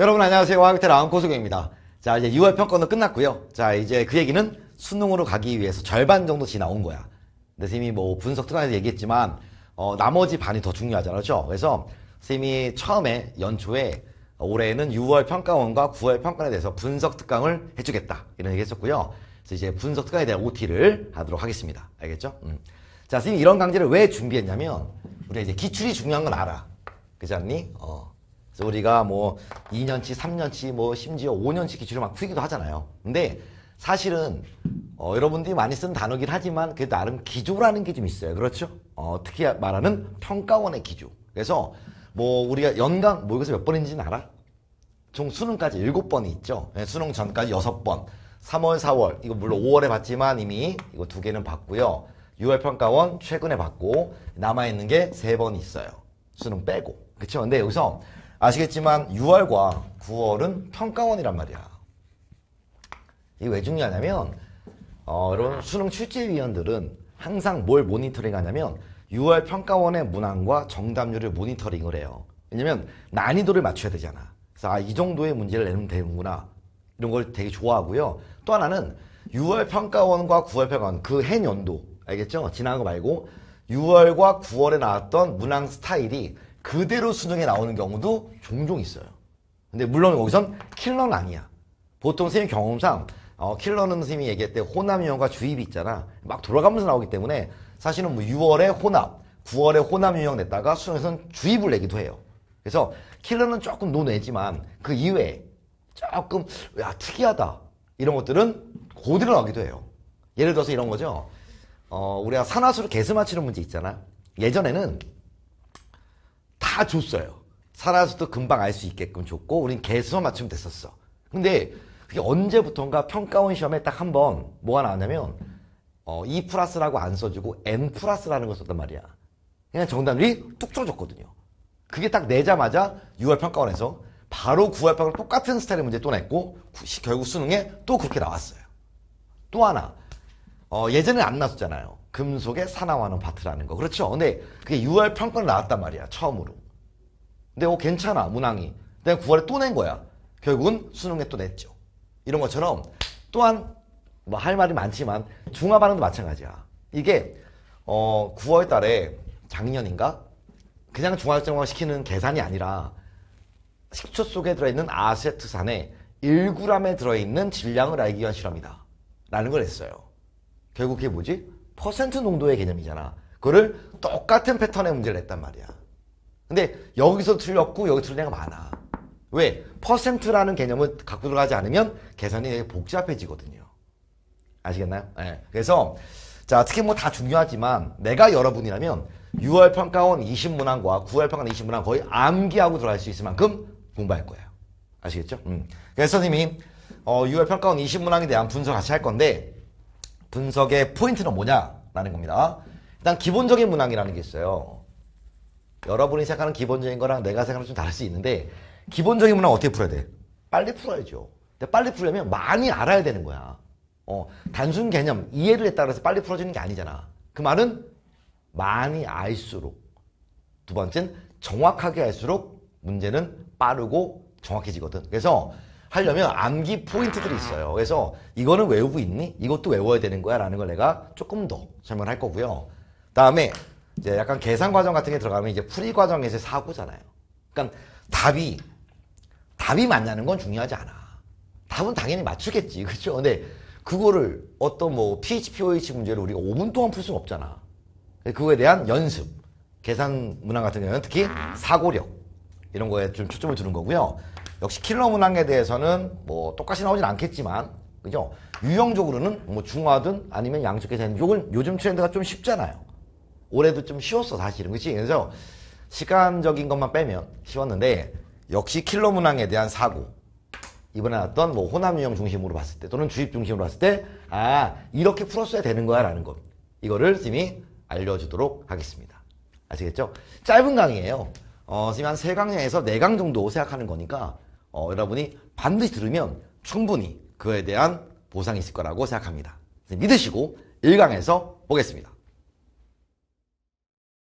여러분 안녕하세요. 왕이텔 아운코수경입니다. 자 이제 6월 평가는 끝났고요. 자 이제 그 얘기는 수능으로 가기 위해서 절반 정도 지나온 거야. 근데 선생님이 뭐 분석 특강에서 얘기했지만 어, 나머지 반이 더 중요하잖아요. 그렇죠? 그래서 선생님이 처음에 연초에 올해는 6월 평가원과 9월 평가에 원 대해서 분석 특강을 해주겠다 이런 얘기 했었고요. 그래서 이제 분석 특강에 대한 OT를 하도록 하겠습니다. 알겠죠? 음. 자 선생님 이런 강좌를 왜 준비했냐면 우리가 이제 기출이 중요한 건 알아. 그지 않니? 어. 그래서 우리가 뭐 2년치, 3년치, 뭐 심지어 5년치 기준을 막 쓰기도 하잖아요. 근데 사실은 어, 여러분들이 많이 쓴 단어긴 하지만 그게 나름 기조라는 게 좀 있어요. 그렇죠? 어, 특히 말하는 평가원의 기조. 그래서 뭐 우리가 연간 모의고사 뭐 몇 번인지는 알아? 총 수능까지 7번이 있죠. 네, 수능 전까지 6번. 3월, 4월 이거 물론 5월에 봤지만 이미 이거 두 개는 봤고요. 6월 평가원 최근에 봤고 남아있는 게세번 있어요. 수능 빼고. 그렇죠 근데 여기서 아시겠지만 6월과 9월은 평가원이란 말이야. 이게 왜 중요하냐면 어, 여러분 수능 출제위원들은 항상 뭘 모니터링 하냐면 6월 평가원의 문항과 정답률을 모니터링을 해요. 왜냐면 난이도를 맞춰야 되잖아. 그래서 아, 이 정도의 문제를 내면 되는구나. 이런 걸 되게 좋아하고요. 또 하나는 6월 평가원과 9월 평가원 그해년도 알겠죠? 지난 거 말고 6월과 9월에 나왔던 문항 스타일이 그대로 수능에 나오는 경우도 종종 있어요. 근데 물론 여기선 킬러는 아니야. 보통 선생님 경험상 어, 킬러는 선생님이 얘기할 때 혼합 유형과 주입이 있잖아. 막 돌아가면서 나오기 때문에 사실은 뭐 6월에 혼합, 9월에 혼합 유형 냈다가 수능에서는 주입을 내기도 해요. 그래서 킬러는 조금 논외지만 그 이외에 조금 야 특이하다 이런 것들은 고대로 나오기도 해요. 예를 들어서 이런 거죠. 어, 우리가 산화수로 개수 맞추는 문제 있잖아. 예전에는 다 줬어요. 살아서도 금방 알 수 있게끔 줬고 우린 개수만 맞추면 됐었어. 근데 그게 언제부턴가 평가원 시험에 딱 한번 뭐가 나왔냐면 어, E 플러스라고 안 써주고 M 플러스라는 걸 썼단 말이야. 그냥 정답률이 뚝 떨어졌거든요. 그게 딱 내자마자 6월 평가원에서 바로 9월 평가원 똑같은 스타일의 문제 또 냈고 결국 수능에 또 그렇게 나왔어요. 또 하나 어, 예전에안 나왔었잖아요. 금속의 산화환는 파트라는 거. 그렇죠? 근데 그게 6월 평가로 나왔단 말이야. 처음으로. 근데 어, 괜찮아. 문항이. 내가 9월에 또 낸 거야. 결국은 수능에 또 냈죠. 이런 것처럼 또한 뭐 할 말이 많지만 중화 반응도 마찬가지야. 이게 어 9월 달에 작년인가? 그냥 중화학점화 시키는 계산이 아니라 식초 속에 들어있는 아세트산에 1g에 들어있는 질량을 알기 위한 실험이다. 라는 걸 했어요. 결국 그게 뭐지? 퍼센트 농도의 개념이잖아. 그거를 똑같은 패턴의 문제를 냈단 말이야. 근데 여기서 틀렸고 여기 틀린 애가 많아. 왜? 퍼센트라는 개념을 갖고 들어가지 않으면 계산이 되게 복잡해지거든요. 아시겠나요? 네. 그래서 자 특히 뭐 다 중요하지만 내가 여러분이라면 6월 평가원 20문항과 9월 평가원 20문항 거의 암기하고 들어갈 수 있을 만큼 공부할 거예요. 아시겠죠? 음. 그래서 선생님이 어, 6월 평가원 20문항에 대한 분석 같이 할 건데 분석의 포인트는 뭐냐라는 겁니다. 일단 기본적인 문항이라는 게 있어요. 여러분이 생각하는 기본적인 거랑 내가 생각하는 좀 다를 수 있는데 기본적인 문항 어떻게 풀어야 돼? 빨리 풀어야죠. 근데 빨리 풀려면 많이 알아야 되는 거야. 어, 단순 개념 이해를 했다고 해서 빨리 풀어지는 게 아니잖아. 그 말은 많이 알수록 두 번째는 정확하게 알수록 문제는 빠르고 정확해지거든. 그래서 하려면 암기 포인트들이 있어요. 그래서 이거는 외우고 있니? 이것도 외워야 되는 거야 라는 걸 내가 조금 더 설명할 거고요. 다음에 이제 약간 계산 과정 같은 게 들어가면 이제 풀이 과정에서 사고잖아요. 그러니까 답이 답이 맞냐는 건 중요하지 않아. 답은 당연히 맞추겠지. 그렇죠? 근데 그거를 어떤 뭐 PHP, OH 문제를 우리가 5분 동안 풀 수는 없잖아. 그거에 대한 연습, 계산 문항 같은 경우는 특히 사고력 이런 거에 좀 초점을 두는 거고요. 역시 킬러 문항에 대해서는 뭐 똑같이 나오진 않겠지만 그죠? 유형적으로는 뭐 중화든 아니면 양쪽에서는 요건 요즘 트렌드가 좀 쉽잖아요. 올해도 좀 쉬웠어 사실은 그치? 그래서 시간적인 것만 빼면 쉬웠는데 역시 킬러 문항에 대한 사고 이번에 나왔던 뭐 호남 유형 중심으로 봤을 때 또는 주입 중심으로 봤을 때아 이렇게 풀었어야 되는 거야 라는 것 이거를 쌤이 알려주도록 하겠습니다. 아시겠죠? 짧은 강의예요. 어, 쌤이 한 3강에서 4강 정도 생각하는 거니까 어, 여러분이 반드시 들으면 충분히 그에 대한 보상이 있을 거라고 생각합니다. 믿으시고 1강에서 보겠습니다.